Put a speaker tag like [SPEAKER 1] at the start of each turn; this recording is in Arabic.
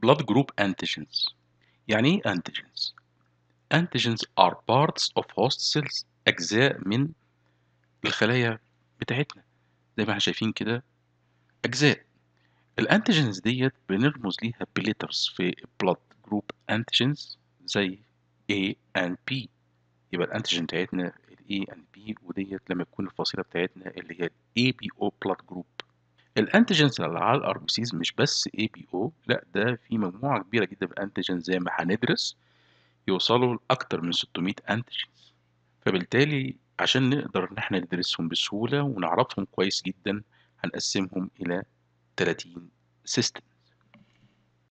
[SPEAKER 1] blood group antigens
[SPEAKER 2] يعني ايه antigens antigens are parts of host cells اجزاء من الخلايا بتاعتنا زي ما احنا شايفين كده اجزاء الانتيجنز ديت بنرمز ليها بليترز في blood جروب انتيجنز زي A and P يبقى الانتيجن بتاعتنا ال A and B وديت لما تكون الفصيله بتاعتنا اللي هي ال ABO blood group الانتيجنز اللي على الار بي سيز مش بس اي بي او لا ده في مجموعه كبيره جدا من الانتيجنز زي ما هندرس يوصلوا لاكتر من 600 انتيجنز فبالتالي عشان نقدر ان احنا ندرسهم بسهوله ونعرفهم كويس جدا هنقسمهم الى
[SPEAKER 3] 30 سيستم